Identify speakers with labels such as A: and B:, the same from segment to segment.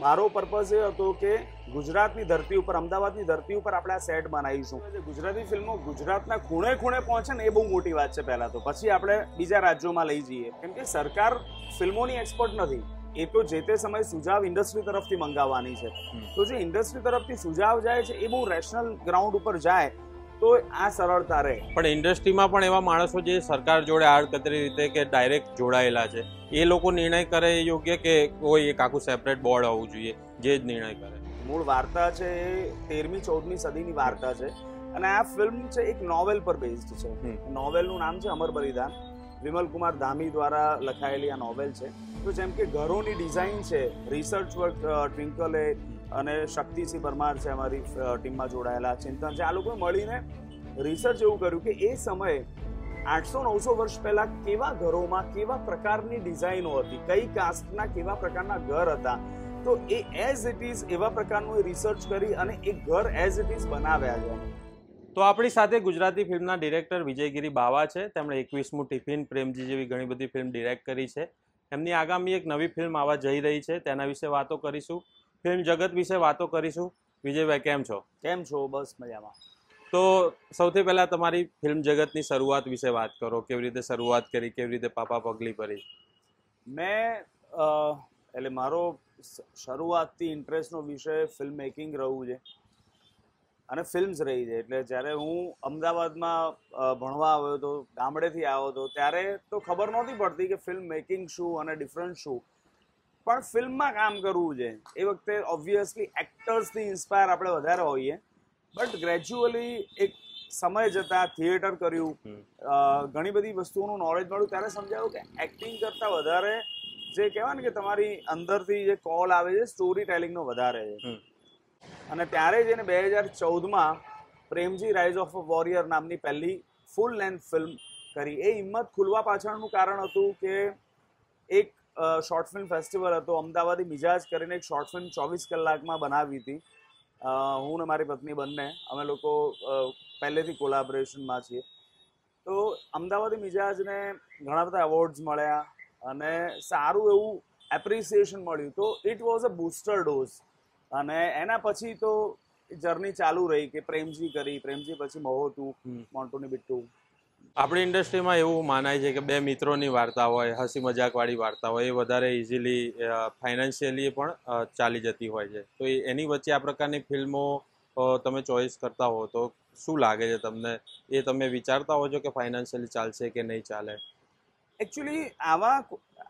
A: મારો પર્પઝ એ હતો કે ગુજરાતની ધરતી ઉપર અમદાવાદની ધરતી ઉપર આપણે આ સેટ બનાવીશું ગુજરાતી ફિલ્મો ગુજરાતના ખૂણે ખૂણે પહોંચે ને એ બહુ મોટી વાત છે પહેલાં તો પછી આપણે બીજા રાજ્યોમાં લઈ જઈએ કેમ કે સરકાર ફિલ્મોની એક્સપર્ટ નથી એ તો જે તે સમયે સુઝાવ ઇન્ડસ્ટ્રી તરફથી મંગાવવાની છે તો જે ઇન્ડસ્ટ્રી તરફથી સુઝાવ જાય છે એ બહુ રેશનલ ગ્રાઉન્ડ ઉપર જાય તો આ સરળતા રહે
B: પણ ઇન્ડસ્ટ્રીમાં પણ એવા માણસો જે સરકાર જોડે આડકતરી રીતે કે ડાયરેક્ટ જોડાયેલા છે એ લોકો નિર્ણય કરે એ યોગ્ય કે કોઈ એક આખું સેપરેટ બોર્ડ હોવું જોઈએ જે જ નિર્ણય કરે
A: મૂળ વાર્તા છે એ તેરમી ચૌદમી સદીની વાર્તા છે અને આ ફિલ્મ છે એક નોવેલ પર બેઝડ છે નોવેલનું નામ છે અમર બલિદાન વિમલ કુમાર ધામી દ્વારા લખાયેલી આ નોવેલ છે તો જેમ કે ઘરોની ડિઝાઇન છે રિસર્ચ વર્ક ટ્વિંકલે અને શક્તિસિંહ પરમાર છે અમારી ટીમમાં જોડાયેલા ચિંતન છે આ લોકોએ મળીને રિસર્ચ એવું કર્યું કે એ સમયે આઠસો નવસો વર્ષ પહેલા કેવા ઘરોમાં કેવા પ્રકારની ડિઝાઇનો હતી કઈ કાસ્ટના કેવા પ્રકારના ઘર હતા તો એ એઝ ઇટ ઇઝ એવા પ્રકારનું રિસર્ચ કરી અને એ ઘર એઝ ઇટ ઇઝ બનાવ્યા છે
B: તો આપણી સાથે ગુજરાતી ફિલ્મના ડિરેક્ટર વિજયગીરી બાવા છે તેમણે એકવીસમું ટિફિન પ્રેમજી જેવી ઘણી બધી ફિલ્મ ડિરેક્ટ કરી છે એમની આગામી એક નવી ફિલ્મ આવવા જઈ રહી છે તેના વિશે વાતો કરીશું ફિલ્મ જગત વિશે વાતો કરીશું વિજયભાઈ કેમ છો
A: કેમ છો બસ મજામાં
B: તો સૌથી પહેલા તમારી ફિલ્મ જગતની શરૂઆત વિશે વાત કરો કેવી રીતે શરૂઆત કરી કેવી રીતે પાપા પગલી ભરી
A: મેં એટલે મારો શરૂઆતથી ઇન્ટરેસ્ટનો વિષય ફિલ્મ મેકિંગ રહ્યું છે અને ફિલ્મ્સ રહી છે એટલે જ્યારે હું અમદાવાદમાં ભણવા આવ્યો હતો ગામડેથી આવ્યો હતો ત્યારે તો ખબર નહોતી પડતી કે ફિલ્મ મેકિંગ શું અને ડિફરન્સ શું પણ ફિલ્મમાં કામ કરવું છે એ વખતે ઓબ્વિયસલી એક્ટર્સથી ઇન્સ્પાયર આપણે વધારે હોઈએ બટ ગ્રેજ્યુઅલી એક સમય જતાં થિયેટર કર્યું ઘણી બધી વસ્તુઓનું નોલેજ મળ્યું ત્યારે સમજાયું કે એક્ટિંગ કરતાં વધારે જે કહેવાય ને કે તમારી અંદરથી જે કોલ આવે છે સ્ટોરી ટેલિંગનો વધારે છે અને ત્યારે જ એને બે હજાર ચૌદમાં Premji rise of a warrior નામની પહેલી ફૂલ લેન્થ ફિલ્મ કરી એ હિંમત ખુલવા પાછળનું કારણ હતું કે એક શોર્ટ ફિલ્મ ફેસ્ટિવલ હતો અમદાવાદ મિજાજ કરીને એક શોર્ટ ફિલ્મ ચોવીસ કલાકમાં બનાવી હતી હું ને મારી પત્ની બંને અમે લોકો પહેલેથી કોલાબોરેશનમાં છીએ તો અમદાવાદી મિજાજને ઘણા બધા એવોર્ડ્સ મળ્યા અને સારું એવું એપ્રિસિએશન મળ્યું તો it was a booster dose અને એના પછી તો જર્ની ચાલુ રહી કે પ્રેમજી કરી પ્રેમજી પછી મહો મોન્ટુની બિટ્ટુ
B: આપણી ઇન્ડસ્ટ્રીમાં એવું માનાય છે કે બે મિત્રોની વાર્તા હોય હસી મજાકવાળી વાર્તા હોય એ વધારે ઇઝીલી ફાઇનાન્શિયલી પણ ચાલી જતી હોય છે તો એની વચ્ચે આ પ્રકારની ફિલ્મો તમે ચોઈસ કરતા હો તો શું લાગે છે તમને એ તમે વિચારતા હો છો કે ફાઇનાન્શિયલી ચાલશે કે નહીં ચાલે
A: એકચ્યુઅલી આવા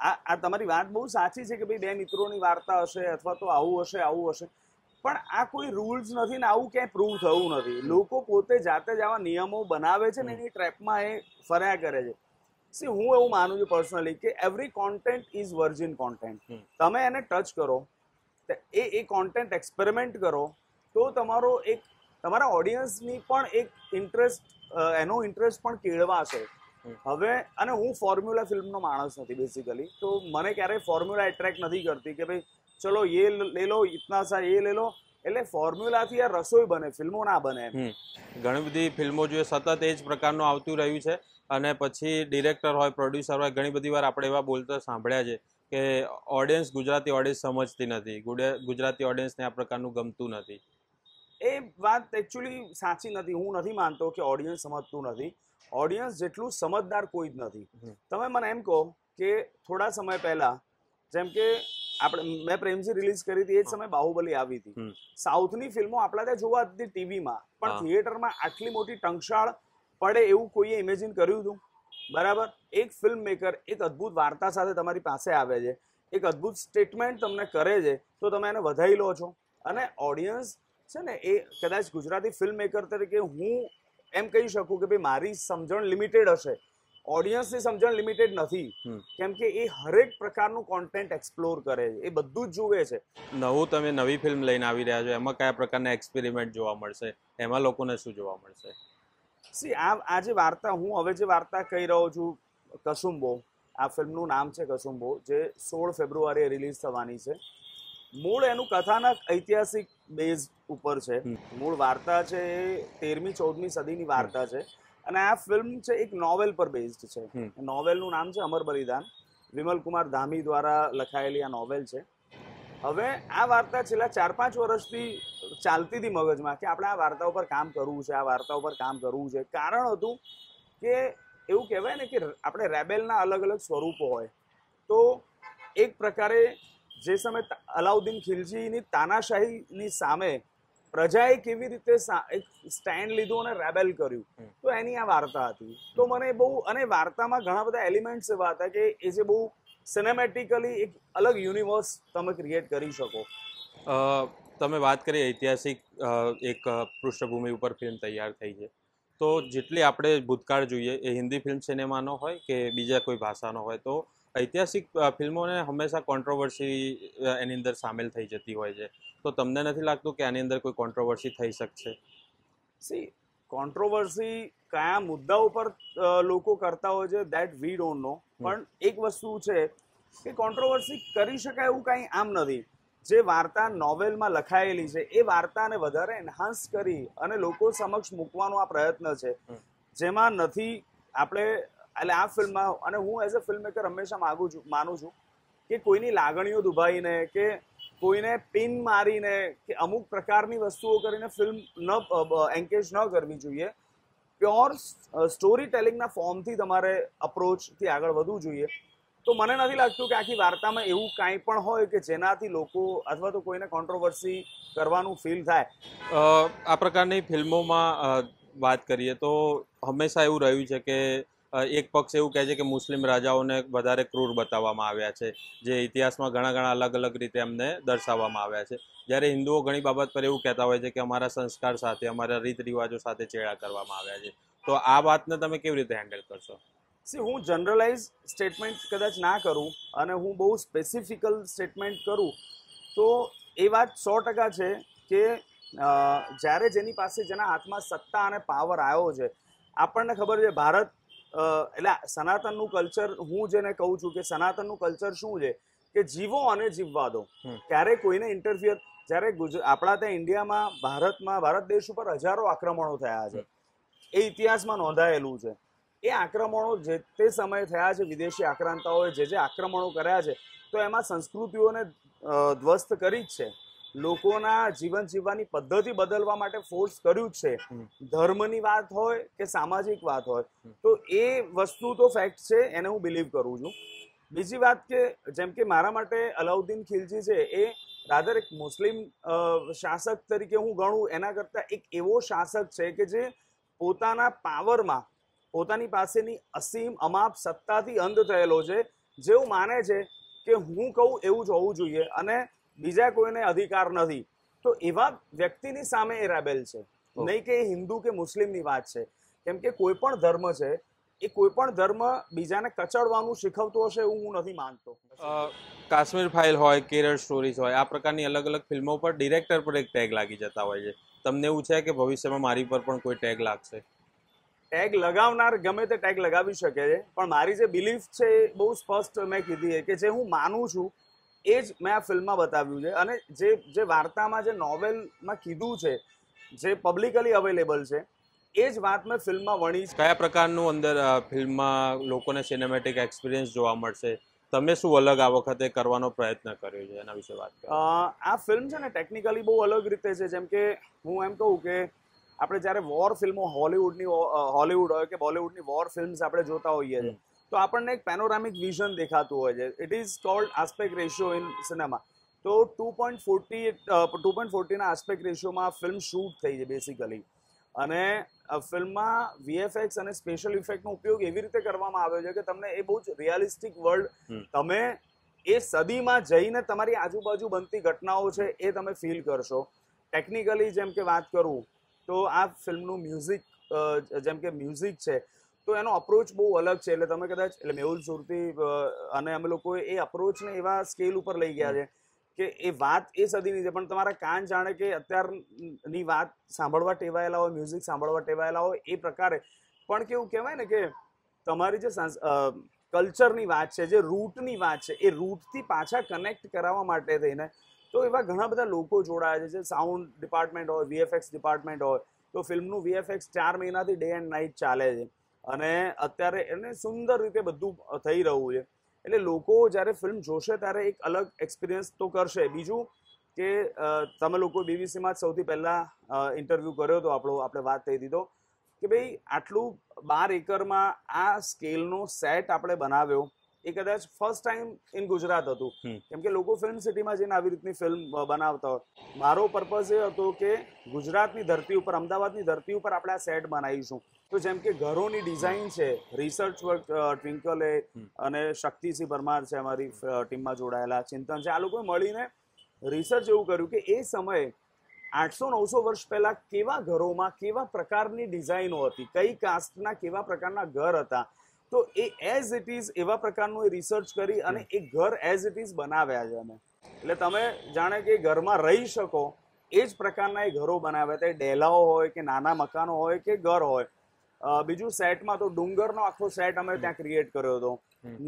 A: આ તમારી વાત બહુ સાચી છે કે ભાઈ બે મિત્રોની વાર્તા હશે અથવા તો આવું હશે આવું હશે પણ આ કોઈ રૂલ્સ નથી ને આવું ક્યાંય પ્રૂવ થવું નથી લોકો પોતે જાતે જ આવા નિયમો બનાવે છે ને એની ટ્રેપમાં એ ફર્યા કરે છે સી હું એવું માનું છું પર્સનલી કે every content is virgin content તમે એને ટચ કરો એ એ કોન્ટેન્ટ એક્સપેરિમેન્ટ કરો તો તમારો એક તમારા ઓડિયન્સની પણ એક ઇન્ટરેસ્ટ એનો ઇન્ટરેસ્ટ પણ કેળવાશે હવે અને હું ફોર્મ્યુલા ફિલ્મનો માણસ નથી બેસિકલી તો મને ક્યારેય ફોર્મ્યુલા એટ્રેક્ટ નથી કરતી કે ભાઈ ચલો એ લે લો ઇતના સા એ લે લો એટલે ફોર્મ્યુલાથી આ રસોઈ બને ફિલ્મો ના બને
B: ઘણી બધી ફિલ્મો જોઈએ સતત એ જ પ્રકારનું આવતું રહ્યું છે અને પછી ડિરેક્ટર હોય પ્રોડ્યુસર હોય ઘણી બધી વાર આપણે એવા બોલતા સાંભળ્યા છે કે ઓડિયન્સ ગુજરાતી ઓડિયન્સ સમજતી નથી ગુજરાતી ઓડિયન્સને આ પ્રકારનું ગમતું નથી
A: એ વાત એકચ્યુઅલી સાચી નથી હું નથી માનતો કે ઓડિયન્સ સમજતું નથી ઓડિયન્સ જેટલું સમજદાર કોઈ જ નથી તમે મને એમ કહો કે થોડા સમય પહેલા જેમ કે આપણે મેં પ્રેમજી રિલીઝ કરી હતી એ જ સમયે બાહુબલી આવી હતી સાઉથની ફિલ્મો આપણા ત્યાં જોવા હતી ટીવીમાં પણ થિયેટરમાં આટલી મોટી ટંકશાળ પડે એવું કોઈએ ઇમેજિન કર્યું હતું બરાબર એક ફિલ્મ મેકર એક અદ્ભુત વાર્તા સાથે તમારી પાસે આવે છે એક અદ્ભુત સ્ટેટમેન્ટ તમને કરે છે તો તમે એને વધાઈ લો છો અને ઓડિયન્સ છે ને એ કદાચ ગુજરાતી ફિલ્મ મેકર તરીકે હું એમ કહી શકું કે ભાઈ મારી સમજણ લિમિટેડ હશે ઓડિયન્સની સમજણ લિમિટેડ
B: નથી
A: કેમ કે એ હરેક પ્રકારનું કોન્ટેન્ટ એક્સપ્લોર કરે છે એ બધું જ જુએ છે
B: નવું તમે નવી ફિલ્મ લઈને આવી રહ્યા છો એમાં કયા પ્રકારના એક્સપેરિમેન્ટ જોવા મળશે એમાં લોકોને શું જોવા મળશે
A: સી આ આ જે વાર્તા હું હવે જે વાર્તા કહી રહ્યો છું કસુંબો આ ફિલ્મનું નામ છે કસુંબો જે સોળ ફેબ્રુઆરીએ રિલીઝ થવાની છે મૂળ એનું કથાનક ઐતિહાસિક બેઝ ઉપર છે મૂળ વાર્તા છે એ તેરમી ચૌદમી સદીની વાર્તા છે અને આ ફિલ્મ છે એક નોવેલ પર બેઝડ છે નોવેલનું નામ છે અમર બલિદાન વિમલ કુમાર ધામી દ્વારા લખાયેલી આ નોવેલ છે હવે આ વાર્તા છેલ્લા ચાર પાંચ વર્ષથી ચાલતી હતી મગજમાં કે આપણે આ વાર્તા ઉપર કામ કરવું છે આ વાર્તા ઉપર કામ કરવું છે કારણ હતું કે એવું કહેવાય ને કે આપણે રેબેલના અલગ અલગ સ્વરૂપો હોય તો એક પ્રકારે જે સમય અલાઉદ્દીન ખિલજીની તાનાશાહીની સામે પ્રજાએ કેવી રીતે સ્ટેન્ડ લીધું અને રેબેલ કર્યું તો એની આ વાર્તા હતી તો મને બહુ અને વાર્તામાં ઘણા બધા એલિમેન્ટ્સ એવા હતા કે એ જે બહુ સિનેમેટિકલી એક અલગ યુનિવર્સ તમે ક્રિએટ કરી શકો
B: તમે વાત કરી ઐતિહાસિક એક પૃષ્ઠભૂમિ ઉપર ફિલ્મ તૈયાર થઈ છે તો જેટલી આપણે ભૂતકાળ જોઈએ એ હિન્દી ફિલ્મ સિનેમાનો હોય કે બીજા કોઈ ભાષાનો હોય તો ઐતિહાસિક ફિલ્મોને હંમેશા કોન્ટ્રોવર્સી એની અંદર સામેલ થઈ જતી હોય છે તો તમને નથી લાગતું કે આની અંદર કોઈ કોન્ટ્રોવર્સી થઈ શકશે સી
A: કોન્ટ્રોવર્સી કયા મુદ્દા ઉપર લોકો કરતા હોય છે દેટ વી ડોન્ટ નો પણ એક વસ્તુ છે કે કોન્ટ્રોવર્સી કરી શકાય એવું કાંઈ આમ નથી જે વાર્તા નોવેલમાં લખાયેલી છે એ વાર્તાને વધારે એન્હાન્સ કરી અને લોકો સમક્ષ મૂકવાનો આ પ્રયત્ન છે જેમાં નથી આપણે એટલે આ ફિલ્મમાં અને હું એઝ અ ફિલ્મ મેકર હંમેશા માગું છું માનું છું કે કોઈની લાગણીઓ દુભાઈને કે કોઈને પિન મારીને કે અમુક પ્રકારની વસ્તુઓ કરીને ફિલ્મ ન એન્કેજ ન કરવી જોઈએ પ્યોર સ્ટોરી ટેલિંગના ફોર્મથી તમારે અપ્રોચથી આગળ વધવું જોઈએ તો મને નથી લાગતું કે આખી વાર્તામાં એવું કાંઈ પણ હોય કે જેનાથી લોકો અથવા તો કોઈને કોન્ટ્રોવર્સી કરવાનું ફીલ થાય
B: આ પ્રકારની ફિલ્મોમાં વાત કરીએ તો હંમેશા એવું રહ્યું છે કે એક પક્ષ એવું કહે છે કે મુસ્લિમ રાજાઓને વધારે ક્રૂર બતાવવામાં આવ્યા છે જે ઇતિહાસમાં ઘણા ઘણા અલગ અલગ રીતે એમને દર્શાવવામાં આવ્યા છે જ્યારે હિન્દુઓ ઘણી બાબત પર એવું કહેતા હોય છે કે અમારા સંસ્કાર સાથે અમારા રીત રિવાજો સાથે ચેડા કરવામાં આવ્યા છે તો આ વાતને તમે કેવી રીતે હેન્ડલ કરશો
A: સી હું જનરલાઇઝ સ્ટેટમેન્ટ કદાચ ના કરું અને હું બહુ સ્પેસિફિકલ સ્ટેટમેન્ટ કરું તો એ વાત સો ટકા છે કે જ્યારે જેની પાસે જેના હાથમાં સત્તા અને પાવર આવ્યો છે આપણને ખબર છે ભારત એટલે સનાતનનું કલ્ચર હું જેને કહું છું કે સનાતનનું કલ્ચર શું છે કે જીવો અને જીવવા દો ક્યારે કોઈને ઇન્ટરફિયર જ્યારે આપણા ત્યાં ઇન્ડિયામાં ભારતમાં ભારત દેશ ઉપર હજારો આક્રમણો થયા છે એ ઇતિહાસમાં નોંધાયેલું છે એ આક્રમણો જે તે સમયે થયા છે વિદેશી આક્રાંતાઓએ જે જે આક્રમણો કર્યા છે તો એમાં સંસ્કૃતિઓને ધ્વસ્ત કરી જ છે લોકોના જીવન જીવવાની પદ્ધતિ બદલવા માટે ફોર્સ કર્યું છે ધર્મની વાત હોય કે સામાજિક વાત હોય તો એ વસ્તુ તો ફેક્ટ છે એને હું બિલીવ કરું છું બીજી વાત કે જેમ કે મારા માટે અલાઉદ્દીન ખિલજી છે એ રાધર એક મુસ્લિમ શાસક તરીકે હું ગણું એના કરતાં એક એવો શાસક છે કે જે પોતાના પાવરમાં પોતાની પાસેની અસીમ અમાપ સત્તાથી અંધ થયેલો છે જેવું માને છે કે હું કહું એવું જ હોવું જોઈએ અને બીજા કોઈને અધિકાર નથી તો એવા વ્યક્તિની સામે એ રેબેલ છે નહીં કે હિન્દુ કે મુસ્લિમની વાત છે કેમ કે કોઈ પણ ધર્મ છે એ કોઈ પણ ધર્મ બીજાને કચડવાનું શીખવતો હશે એવું હું નથી માનતો
B: કાશ્મીર ફાઇલ હોય કેરળ સ્ટોરીઝ હોય આ પ્રકારની અલગ અલગ ફિલ્મો પર ડિરેક્ટર પર એક ટેગ લાગી જતા હોય છે તમને એવું છે કે ભવિષ્યમાં મારી પર પણ કોઈ ટેગ લાગશે
A: ટેગ લગાવનાર ગમે તે ટેગ લગાવી શકે છે પણ મારી જે બિલીફ છે એ બહુ સ્પષ્ટ મેં કીધી છે કે જે હું માનું છું એ જ મેં આ ફિલ્મમાં બતાવ્યું છે અને જે જે વાર્તામાં જે નોવેલમાં કીધું છે જે પબ્લિકલી અવેલેબલ છે એ જ વાત મેં ફિલ્મમાં વણી
B: કયા પ્રકારનું અંદર ફિલ્મમાં લોકોને સિનેમેટિક એક્સપિરિયન્સ જોવા મળશે તમે શું અલગ આ વખતે કરવાનો પ્રયત્ન કર્યો છે એના વિશે વાત
A: આ ફિલ્મ છે ને ટેકનિકલી બહુ અલગ રીતે છે જેમ કે હું એમ કહું કે આપણે જ્યારે વોર ફિલ્મો હોલિવૂડની હોલિવૂડ હોય કે બોલિવૂડની વોર ફિલ્મ્સ આપણે જોતા હોઈએ છીએ તો આપણને એક પેનોરામિક વિઝન દેખાતું હોય છે it is called aspect ratio in cinema તો two point forty two point ફોર્ટીના આસ્પેક્ટ રેશિયોમાં ફિલ્મ શૂટ થઈ છે બેસિકલી અને ફિલ્મમાં વીએફએક્સ અને સ્પેશિયલ ઇફેક્ટનો ઉપયોગ એવી રીતે કરવામાં આવ્યો છે કે તમને એ બહુ જ રિયાલિસ્ટિક વર્લ્ડ તમે એ સદીમાં જઈને તમારી આજુબાજુ બનતી ઘટનાઓ છે એ તમે ફીલ કરશો ટેકનિકલી જેમ કે વાત કરું તો આ ફિલ્મનું મ્યુઝિક જેમ કે મ્યુઝિક છે તો એનો અપ્રોચ બહુ અલગ છે એટલે તમે કદાચ એટલે મેહુલ સુરતી અને અમે લોકો એ અપ્રોચને એવા સ્કેલ ઉપર લઈ ગયા છે કે એ વાત એ સદીની છે પણ તમારા કાન જાણે કે અત્યારની વાત સાંભળવા ટેવાયેલા હોય મ્યુઝિક સાંભળવા ટેવાયેલા હોય એ પ્રકારે પણ કેવું કહેવાય ને કે તમારી જે કલ્ચરની વાત છે જે રૂટની વાત છે એ રૂટથી પાછા કનેક્ટ કરાવવા માટે થઈને તો એવા ઘણા બધા લોકો જોડાયા છે જે સાઉન્ડ ડિપાર્ટમેન્ટ હોય વીએફએક્સ ડિપાર્ટમેન્ટ હોય તો ફિલ્મનું વીએફએક્સ ચાર મહિનાથી ડે એન્ડ નાઇટ ચાલે છે અને અત્યારે એને સુંદર રીતે બધું થઈ રહ્યું છે એટલે લોકો જ્યારે ફિલ્મ જોશે ત્યારે એક અલગ એક્સપિરિયન્સ તો કરશે બીજું કે તમે લોકો બીબીસીમાં જ સૌથી પહેલાં ઇન્ટરવ્યૂ કર્યો હતો આપણો આપણે વાત કહી દીધો કે ભાઈ આટલું બાર એકરમાં આ સ્કેલનો સેટ આપણે બનાવ્યો એ કદાચ ફર્સ્ટ ટાઈમ ઇન ગુજરાત હતું કેમ કે લોકો ફિલ્મ સિટીમાં જઈને આવી રીતની ફિલ્મ બનાવતા હોય મારો પર્પઝ એ હતો કે ગુજરાતની ધરતી ઉપર અમદાવાદની ધરતી ઉપર આપણે આ સેટ બનાવીશું તો જેમ કે ઘરોની ડિઝાઇન છે રિસર્ચ વર્ક ટ્વિંકલે અને શક્તિસિંહ પરમાર છે અમારી ટીમમાં જોડાયેલા ચિંતન છે આ લોકોએ મળીને રિસર્ચ એવું કર્યું કે એ સમયે આઠસો નવસો વર્ષ પહેલા કેવા ઘરોમાં કેવા પ્રકારની ડિઝાઇનો હતી કઈ કાસ્ટના કેવા પ્રકારના ઘર હતા તો એ એઝ ઇટ ઇઝ એવા પ્રકારનું એ રિસર્ચ કરી અને એ ઘર એઝ ઇટ ઇઝ બનાવ્યા છે અમે એટલે તમે જાણે કે ઘરમાં રહી શકો એ જ પ્રકારના એ ઘરો બનાવ્યા હતા ડેલાઓ હોય કે નાના મકાનો હોય કે ઘર હોય બીજું સેટમાં તો ડુંગરનો આખો સેટ અમે ત્યાં ક્રિએટ કર્યો હતો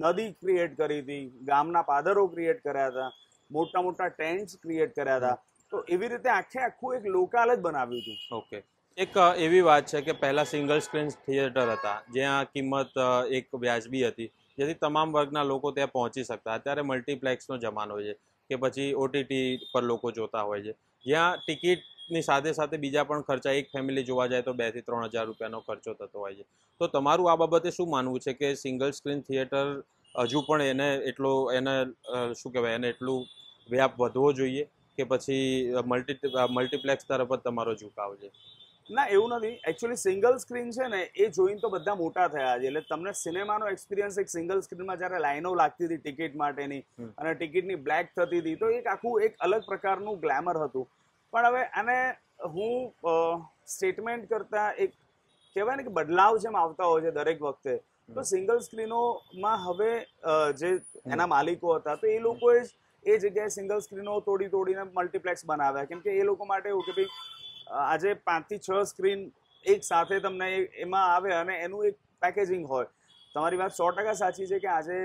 A: નદી ક્રિએટ કરી હતી ગામના પાદરો ક્રિએટ કર્યા હતા મોટા મોટા ટેન્ટ્સ ક્રિએટ કર્યા હતા તો એવી રીતે આખે આખું એક લોકલ જ બનાવ્યું હતું
B: ઓકે એક એવી વાત છે કે પહેલા સિંગલ સ્ક્રીન થિયેટર હતા જ્યાં કિંમત એક વ્યાજબી હતી જેથી તમામ વર્ગના લોકો ત્યાં પહોંચી શકતા અત્યારે મલ્ટીપ્લેક્સનો જમાનો છે કે પછી ઓટીટી પર લોકો જોતા હોય છે જ્યાં ટિકિટ ની સાથે સાથે બીજા પણ ખર્ચા એક ફેમિલી જોવા જાય તો બેથી ત્રણ હજાર રૂપિયાનો ખર્ચો થતો હોય છે તો તમારું આ બાબતે શું માનવું છે કે સિંગલ સ્ક્રીન થિયેટર હજુ પણ એને એટલો એને શું કહેવાય એને એટલું વ્યાપ વધવો જોઈએ કે પછી મલ્ટી મલ્ટીપ્લેક્સ તરફ જ તમારો ઝુકાવ છે
A: ના એવું નથી એકચ્યુઅલી સિંગલ સ્ક્રીન છે ને એ જોઈને તો બધા મોટા થયા છે એટલે તમને સિનેમાનો એક્સપિરિયન્સ એક સિંગલ સ્ક્રીનમાં જ્યારે લાઈનો લાગતી હતી ટિકિટ માટેની અને ટિકિટની બ્લેક થતી હતી તો એક આખું એક અલગ પ્રકારનું ગ્લેમર હતું પણ હવે આને હું સ્ટેટમેન્ટ કરતાં એક કહેવાય ને કે બદલાવ જેમ આવતા હોય છે દરેક વખતે તો સિંગલ સ્ક્રીનોમાં હવે જે એના માલિકો હતા તો એ લોકોએ જ એ જગ્યાએ સિંગલ સ્ક્રીનો તોડી તોડીને મલ્ટીપ્લેક્સ બનાવ્યા કેમ કે એ લોકો માટે એવું કે ભાઈ આજે પાંચથી છ સ્ક્રીન એક સાથે તમને એમાં આવે અને એનું એક પેકેજિંગ હોય તમારી વાત સો ટકા સાચી છે કે આજે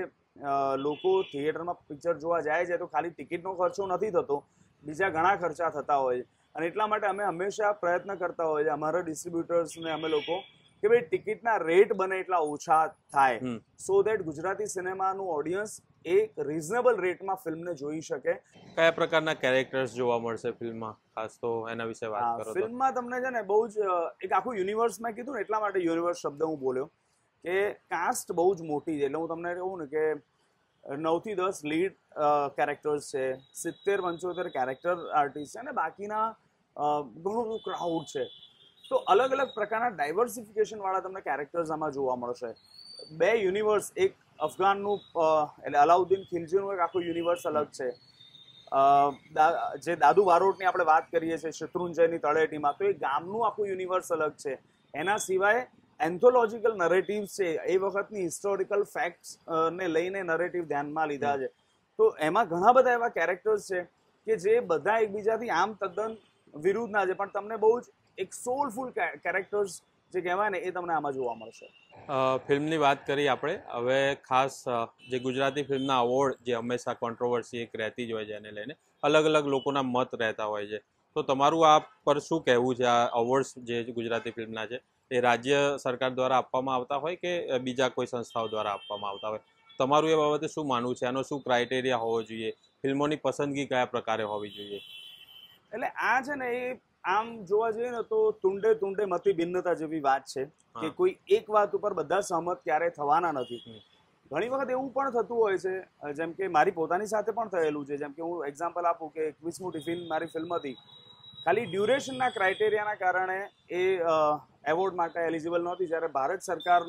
A: લોકો થિયેટરમાં પિક્ચર જોવા જાય છે તો ખાલી ટિકિટનો ખર્ચો નથી થતો બીજા ઘણા ખર્ચા થતા હોય છે અને એટલા માટે અમે હંમેશા પ્રયત્ન કરતા હોય છે અમારા ડિસ્ટ્રીબ્યુટર્સને અમે લોકો કે ભાઈ ટિકિટના રેટ બને એટલા ઓછા થાય સો દેટ ગુજરાતી સિનેમાનું ઓડિયન્સ એક રિઝનેબલ રેટમાં ફિલ્મને જોઈ શકે
B: કયા પ્રકારના કેરેક્ટર્સ જોવા મળશે ફિલ્મમાં ખાસ તો એના વિશે વાત કરો
A: ફિલ્મમાં તમને છે ને બહુ જ એક આખું યુનિવર્સ મેં કીધું ને એટલા માટે યુનિવર્સ શબ્દ હું બોલ્યો કે કાસ્ટ બહુ જ મોટી છે એટલે હું તમને કહું ને કે નવથી દસ લીડ કેરેક્ટર્સ છે સિત્તેર પંચોતેર કેરેક્ટર આર્ટિસ્ટ છે અને બાકીના ઘણું બધું ક્રાઉડ છે તો અલગ અલગ પ્રકારના ડાયવર્સિફિકેશનવાળા તમને કેરેક્ટર્સ આમાં જોવા મળશે બે યુનિવર્સ એક અફઘાનનું એટલે અલાઉદ્દીન ખિલજીનું એક આખું યુનિવર્સ અલગ છે જે દાદુ વારોટની આપણે વાત કરીએ છીએ શત્રુંજયની તળેટીમાં તો એ ગામનું આખું યુનિવર્સ અલગ છે એના સિવાય એન્થોલોજીકલ નરેટિવ છે એ વખતની હિસ્ટોરિકલ ફેક્ટ્સ ને લઈને નરેટિવ ધ્યાનમાં લીધા છે તો એમાં ઘણા બધા એવા કેરેક્ટર્સ છે કે જે બધા એકબીજાથી આમ તદ્દન વિરુદ્ધના છે પણ તમને બહુ જ એક સોલફુલ કેરેક્ટર્સ જે કહેવાય ને એ તમને આમાં જોવા મળશે
B: ફિલ્મની વાત કરી આપણે હવે ખાસ જે ગુજરાતી ફિલ્મના અવોર્ડ જે હંમેશા કોન્ટ્રોવર્સી એક રહેતી જ હોય છે એને લઈને અલગ અલગ લોકોના મત રહેતા હોય છે તો તમારું આ પર શું કહેવું છે આ અવોર્ડ્સ જે ગુજરાતી ફિલ્મના છે એ રાજ્ય સરકાર દ્વારા આપવામાં આવતા હોય કે બીજા કોઈ સંસ્થાઓ દ્વારા આપવામાં આવતા હોય તમારું એ બાબતે શું માનવું છે આનો શું ક્રાઇટેરિયા હોવો જોઈએ ફિલ્મોની પસંદગી કયા પ્રકારે હોવી જોઈએ
A: એટલે આ છે ને એ આમ જોવા જઈએ ને તો તુંડે તુંડે મતી ભિન્નતા જેવી વાત છે કે કોઈ એક વાત ઉપર બધા સહમત ક્યારે થવાના નથી ઘણી વખત એવું પણ થતું હોય છે જેમ કે મારી પોતાની સાથે પણ થયેલું છે જેમ કે હું એક્ઝામ્પલ આપું કે એકવીસમું ટિફિન મારી ફિલ્મ હતી ખાલી ડ્યુરેશનના ક્રાઇટેરિયાના કારણે એ એવોર્ડ માટે એલિજિબલ નહોતી જ્યારે ભારત સરકાર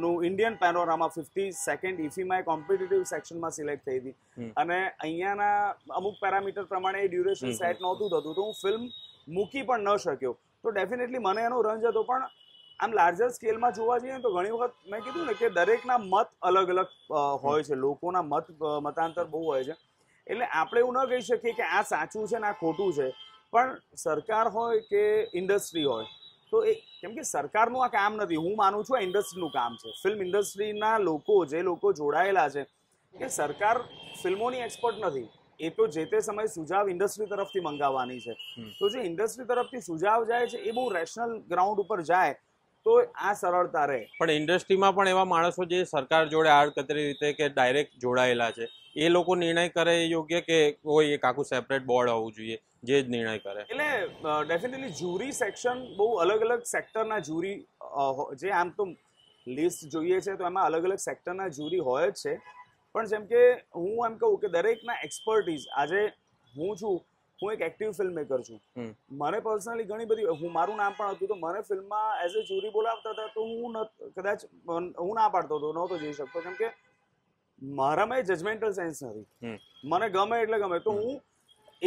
A: નું ઇન્ડિયન પેનોરામા ફિફ્ટી સેકન્ડ ઇફીમાં કોમ્પિટિટિવ સેક્શનમાં સિલેક્ટ થઈ હતી અને અહીંયાના અમુક પેરામીટર પ્રમાણે એ ડ્યુરેશન સેટ નહોતું થતું તો હું ફિલ્મ મૂકી પણ ન શક્યો તો ડેફિનેટલી મને એનો રંજ હતો પણ આમ લાર્જર સ્કેલમાં જોવા જઈએ તો ઘણી વખત મેં કીધું ને કે દરેકના મત અલગ અલગ હોય છે લોકોના મત મતાંતર બહુ હોય છે એટલે આપણે એવું ન કહી શકીએ કે આ સાચું છે ને આ ખોટું છે પણ સરકાર હોય કે ઇન્ડસ્ટ્રી હોય તો એ કેમ કે સરકારનું આ કામ નથી હું માનું છું આ ઇન્ડસ્ટ્રીનું કામ છે ફિલ્મ ઇન્ડસ્ટ્રીના લોકો જે લોકો જોડાયેલા છે કે સરકાર ફિલ્મોની એક્સપર્ટ નથી એ તો જે તે સમયે સુઝાવ ઇન્ડસ્ટ્રી તરફથી મંગાવવાની છે તો જે ઇન્ડસ્ટ્રી તરફથી સુઝાવ જાય છે એ બહુ રેશનલ ગ્રાઉન્ડ ઉપર જાય તો આ સરળતા રહે
B: પણ ઇન્ડસ્ટ્રીમાં પણ એવા માણસો જે સરકાર જોડે આડકતરી રીતે કે ડાયરેક્ટ જોડાયેલા છે એ લોકો નિર્ણય કરે એ યોગ્ય કે કોઈ એક આખું સેપરેટ બોર્ડ હોવું જોઈએ જે જ નિર્ણય કરે
A: એટલે ડેફિનેટલી જ્યુરી સેક્શન બહુ અલગ અલગ સેક્ટરના જ્યુરી જે આમ તો લિસ્ટ જોઈએ છે તો એમાં અલગ અલગ સેક્ટરના જ્યુરી હોય જ છે પણ જેમ કે હું એમ કહું કે દરેકના એક્સપર્ટીઝ આજે હું છું હું એક એક્ટિવ ફિલ્મ મેકર છું મને પર્સનલી ઘણી બધી હું મારું નામ પણ હતું તો મને ફિલ્મમાં એઝ અ જ્યુરી બોલાવતા હતા તો હું કદાચ હું ના પાડતો હતો નહોતો જઈ શકતો કેમ કે મારામાં એ જજમેન્ટલ સેન્સ નથી મને ગમે એટલે ગમે તો હું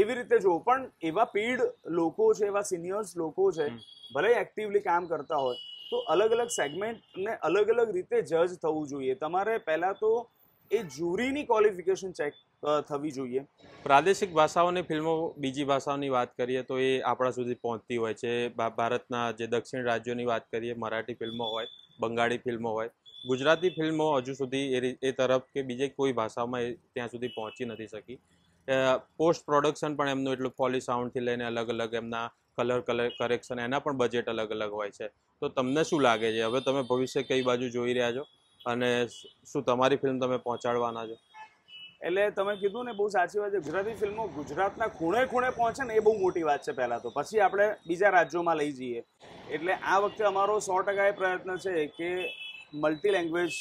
A: એવી રીતે જોઉં પણ એવા પીડ લોકો છે એવા સિનિયર્સ લોકો છે ભલે એક્ટિવલી કામ કરતા હોય તો અલગ અલગ સેગમેન્ટને અલગ અલગ રીતે જજ થવું જોઈએ તમારે પહેલાં તો એ જ્યુરીની ક્વોલિફિકેશન ચેક થવી જોઈએ
B: પ્રાદેશિક ભાષાઓની ફિલ્મો બીજી ભાષાઓની વાત કરીએ તો એ આપણા સુધી પહોંચતી હોય છે ભારતના જે દક્ષિણ રાજ્યોની વાત કરીએ મરાઠી ફિલ્મો હોય બંગાળી ફિલ્મો હોય ગુજરાતી ફિલ્મો હજુ સુધી એ એ તરફ કે બીજે કોઈ ભાષામાં એ ત્યાં સુધી પહોંચી નથી શકી પોસ્ટ પ્રોડક્શન પણ એમનું એટલું પોલી સાઉન્ડથી લઈને અલગ અલગ એમના કલર કલર કરેક્શન એના પણ બજેટ અલગ અલગ હોય છે તો તમને શું લાગે છે હવે તમે ભવિષ્ય કઈ બાજુ જોઈ રહ્યા છો અને શું તમારી ફિલ્મ તમે પહોંચાડવાના છો
A: એટલે તમે કીધું ને બહુ સાચી વાત છે ગુજરાતી ફિલ્મો ગુજરાતના ખૂણે ખૂણે પહોંચે ને એ બહુ મોટી વાત છે પહેલાં તો પછી આપણે બીજા રાજ્યોમાં લઈ જઈએ એટલે આ વખતે અમારો સો ટકા એ પ્રયત્ન છે કે મલ્ટી લેંગ્વેજ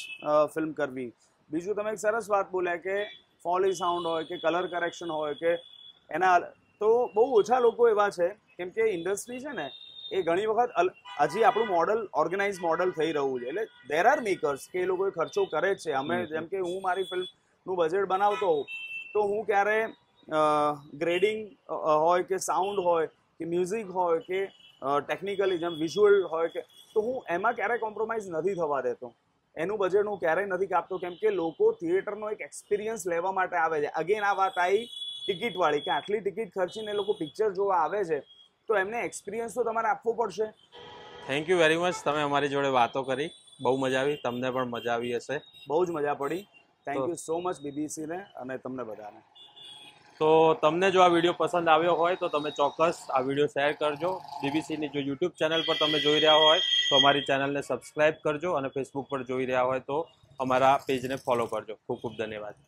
A: ફિલ્મ કરવી બીજું તમે એક સરસ વાત બોલ્યા કે ફોલી સાઉન્ડ હોય કે કલર કરેક્શન હોય કે એના તો બહુ ઓછા લોકો એવા છે કેમ કે ઇન્ડસ્ટ્રી છે ને એ ઘણી વખત હજી આપણું મોડલ ઓર્ગેનાઇઝ મોડલ થઈ રહ્યું છે એટલે દેર આર મેકર્સ કે એ લોકો ખર્ચો કરે જ છે અમે જેમ કે હું મારી ફિલ્મ નું બજેટ બનાવતો હોઉં તો હું ક્યારે ગ્રેડિંગ હોય કે સાઉન્ડ હોય કે મ્યુઝિક હોય કે ટેકનિકલી જેમ વિઝ્યુઅલ હોય કે તો હું એમાં ક્યારેય કોમ્પ્રોમાઇઝ નથી થવા દેતો એનું બજેટ હું ક્યારેય નથી કાપતો કેમ કે લોકો થિયેટરનો એક એક્સપિરિયન્સ લેવા માટે આવે છે અગેન આ વાત આવી ટિકિટવાળી કે આટલી ટિકિટ ખર્ચીને લોકો પિક્ચર જોવા આવે છે તો એમને એક્સપિરિયન્સ તો તમારે આપવો પડશે
B: થેન્ક યુ વેરી મચ તમે અમારી જોડે વાતો કરી બહુ મજા આવી તમને પણ મજા આવી હશે બહુ જ મજા પડી
A: થેન્ક યુ સો મચ બીબીસીને અને તમને બધાને
B: તો તમને જો આ વિડીયો પસંદ આવ્યો હોય તો તમે ચોક્કસ આ વિડીયો શેર કરજો બીબીસીની જો યુટ્યુબ ચેનલ પર તમે જોઈ રહ્યા હોય તો અમારી ચેનલને સબસ્ક્રાઈબ કરજો અને ફેસબુક પર જોઈ રહ્યા હોય તો અમારા પેજને ફોલો કરજો ખૂબ ખૂબ ધન્યવાદ